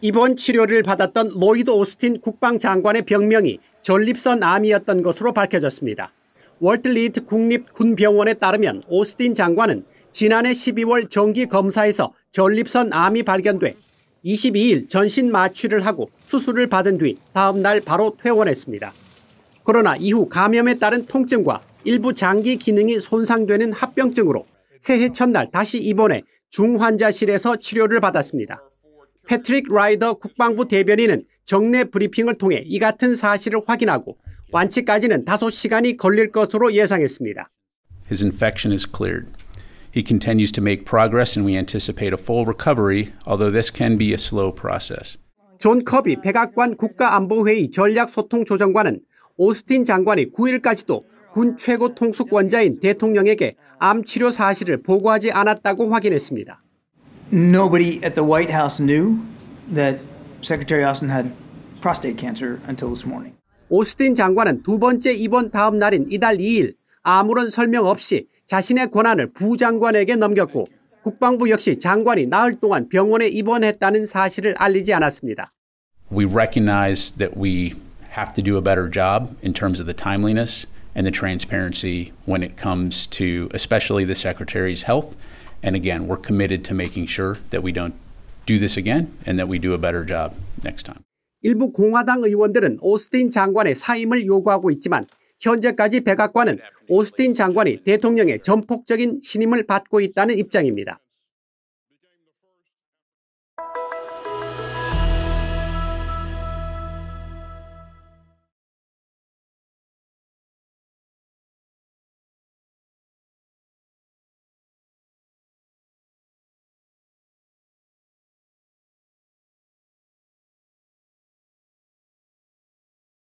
입원 치료를 받았던 로이드 오스틴 국방장관의 병명이 전립선 암이었던 것으로 밝혀졌습니다. 월트리트 국립군병원에 따르면 오스틴 장관은 지난해 12월 정기 검사에서 전립선 암이 발견돼 22일 전신 마취를 하고 수술을 받은 뒤 다음 날 바로 퇴원했습니다. 그러나 이후 감염에 따른 통증과 일부 장기 기능이 손상되는 합병증으로 새해 첫날 다시 입원해 중환자실에서 치료를 받았습니다. 패트릭 라이더 국방부 대변인은 정례 브리핑을 통해 이 같은 사실을 확인하고 완치까지는 다소 시간이 걸릴 것으로 예상했습니다. His infection is cleared. He continues to make progress and we anticipate a full recovery, although this can be a slow process. 존 커비 백악관 국가안보회의 전략소통조정관은 오스틴 장관이 9일까지도 군 최고 통수권자인 대통령에게 암 치료 사실을 보고하지 않았다고 확인했습니다. nobody at the White House knew that Secretary Austin had prostate cancer until this morning. 오스틴 장관은 두 번째 입원 다음 날인 이달 2일 아무런 설명 없이 자신의 권한을 부장관에게 넘겼고 국방부 역시 장관이 나흘 동안 병원에 입원했다는 사실을 알리지 않았습니다. We recognize that we have to do a better job in terms of the timeliness and the transparency when it comes to especially the secretary's health And again, we're committed to making sure that we don't do this again and that we do a better job next time. 일부 공화당 의원들은 오스틴 장관의 사임을 요구하고 있지만 현재까지 백악관은 오스틴 장관이 대통령의 전폭적인 신임을 받고 있다는 입장입니다.